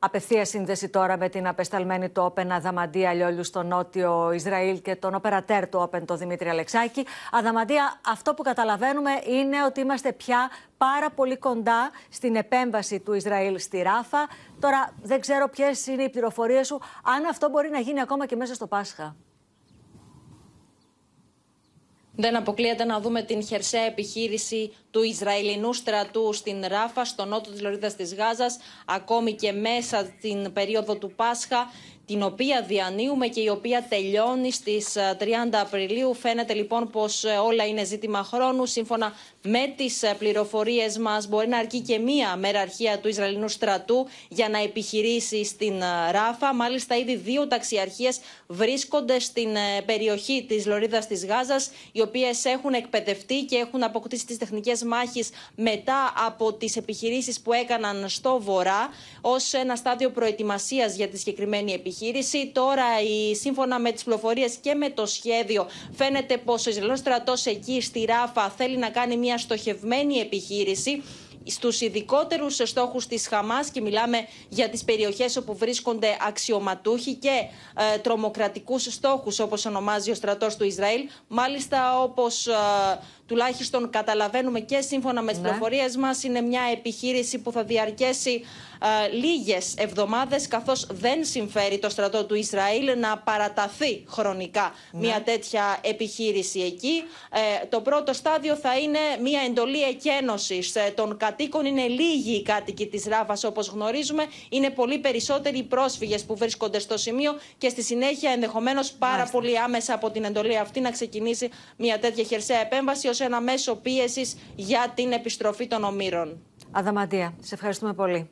Απευθεία σύνδεση τώρα με την απεσταλμένη του Όπεν Αδαμαντία Λιόλιου στο νότιο Ισραήλ και τον οπερατέρ του Όπεν, τον Δημήτρη Αλεξάκη. Αδαμαντία, αυτό που καταλαβαίνουμε είναι ότι είμαστε πια πάρα πολύ κοντά στην επέμβαση του Ισραήλ στη Ράφα. Τώρα δεν ξέρω ποιες είναι οι πληροφορίες σου, αν αυτό μπορεί να γίνει ακόμα και μέσα στο Πάσχα. Δεν αποκλείεται να δούμε την χερσαία επιχείρηση του Ισραηλινού στρατού στην Ράφα, στο νότο της Λωρίδας της Γάζας, ακόμη και μέσα την περίοδο του Πάσχα την οποία διανύουμε και η οποία τελειώνει στις 30 ε, Απριλίου. Φαίνεται λοιπόν πως ε, όλα είναι ζήτημα χρόνου. Σύμφωνα με τις ε, πληροφορίες μας μπορεί να αρκεί και μία μέρα αρχεία του Ισραηλινού στρατού για να επιχειρήσει στην Ράφα. Μάλιστα ήδη δύο ταξιαρχίες βρίσκονται στην περιοχή της Λωρίδας της Γάζας οι οποίες έχουν εκπαιδευτεί και έχουν αποκτήσει τις τεχνικές μάχης μετά από τις επιχειρήσεις που έκαναν στο Βορρά ως ένα στάδιο προετοιμασίας για τη συγκεκριμένη επιχείρηση επιχείρηση. Τώρα, η, σύμφωνα με τις πληροφορίες και με το σχέδιο, φαίνεται πως ο Ισραηλινό στρατός εκεί στη Ράφα θέλει να κάνει μια στοχευμένη επιχείρηση στους ειδικότερους στόχους της Χαμάς και μιλάμε για τις περιοχές όπου βρίσκονται αξιωματούχοι και ε, τρομοκρατικούς στόχους, όπως ονομάζει ο στρατός του Ισραήλ. Μάλιστα, όπως ε, τουλάχιστον καταλαβαίνουμε και σύμφωνα με τις ναι. πληροφορίες μας, είναι μια επιχείρηση που θα διαρκέσει ε, λίγες εβδομάδες, καθώς δεν συμφέρει το στρατό του Ισραήλ να παραταθεί χρονικά ναι. μια τέτοια επιχείρηση εκεί. Ε, το πρώτο στάδιο θα είναι μια εντολή εκένωσης ε, των κατοίκων. Είναι λίγοι οι κάτοικοι της Ράφας, όπως γνωρίζουμε. Είναι πολύ περισσότεροι οι πρόσφυγες που βρίσκονται στο σημείο και στη συνέχεια ενδεχομένως πάρα πολύ άμεσα από την εντολή αυτή να ξεκινήσει μια τέτοια χερσαία επέμβαση σε ένα μέσο πίεσης για την επιστροφή των ομήρων. Αδαμαντία, σε ευχαριστούμε πολύ.